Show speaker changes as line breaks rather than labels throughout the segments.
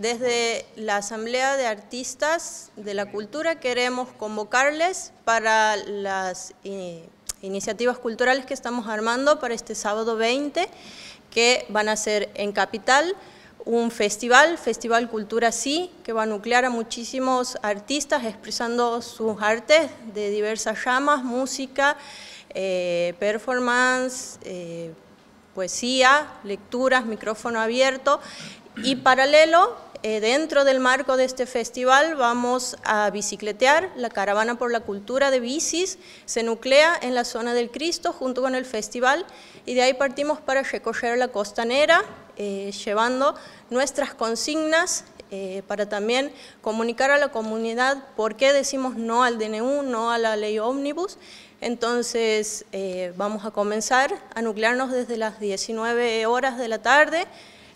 Desde la Asamblea de Artistas de la Cultura queremos convocarles para las eh, iniciativas culturales que estamos armando para este sábado 20, que van a ser en Capital, un festival, Festival Cultura Sí, que va a nuclear a muchísimos artistas expresando sus artes de diversas llamas, música, eh, performance, eh, poesía, lecturas, micrófono abierto y paralelo, eh, dentro del marco de este festival vamos a bicicletear, la Caravana por la Cultura de Bicis se nuclea en la zona del Cristo junto con el festival y de ahí partimos para recorrer la costanera eh, llevando nuestras consignas eh, para también comunicar a la comunidad por qué decimos no al DNU, no a la ley ómnibus entonces eh, vamos a comenzar a nuclearnos desde las 19 horas de la tarde.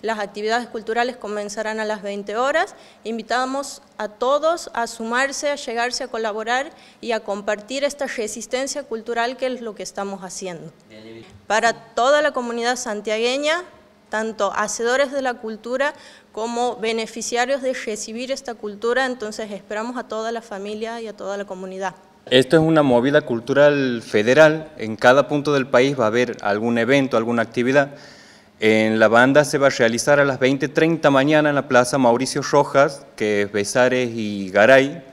Las actividades culturales comenzarán a las 20 horas. Invitamos a todos a sumarse, a llegarse, a colaborar y a compartir esta resistencia cultural que es lo que estamos haciendo. Para toda la comunidad santiagueña, tanto hacedores de la cultura como beneficiarios de recibir esta cultura, entonces esperamos a toda la familia y a toda la comunidad.
Esto es una movida cultural federal. En cada punto del país va a haber algún evento, alguna actividad. En la banda se va a realizar a las 20.30 mañana en la Plaza Mauricio Rojas, que es Besares y Garay.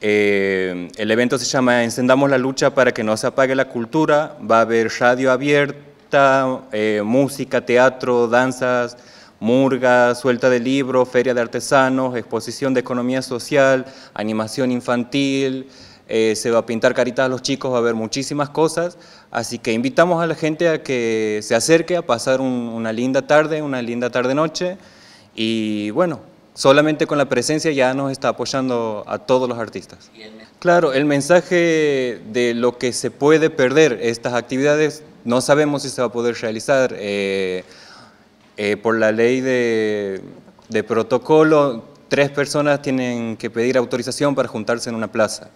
Eh, el evento se llama Encendamos la lucha para que no se apague la cultura. Va a haber radio abierta, eh, música, teatro, danzas, murga, suelta de libros, feria de artesanos, exposición de economía social, animación infantil, eh, se va a pintar caritas a los chicos, va a haber muchísimas cosas, así que invitamos a la gente a que se acerque a pasar una linda tarde, una linda tarde-noche, y bueno, solamente con la presencia ya nos está apoyando a todos los artistas. Claro, el mensaje de lo que se puede perder, estas actividades no sabemos si se va a poder realizar eh, eh, por la ley de protocolo, tres personas tienen que pedir autorización para juntarse en una plaza.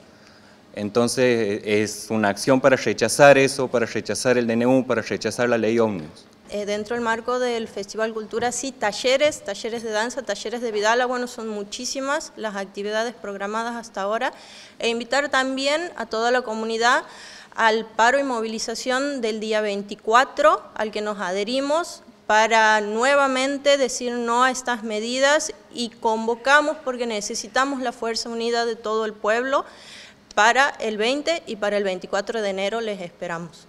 Entonces e-, es una acción para rechazar eso, para rechazar el DNU, para rechazar la ley ómnibus.
Eh, dentro del marco del Festival Cultura, sí, talleres, talleres de danza, talleres de Vidala, bueno, son muchísimas las actividades programadas hasta ahora. E invitar también a toda la comunidad al paro y movilización del día 24, al que nos adherimos, para nuevamente decir no a estas medidas y convocamos porque necesitamos la fuerza unida de todo el pueblo para el 20 y para el 24 de enero les esperamos.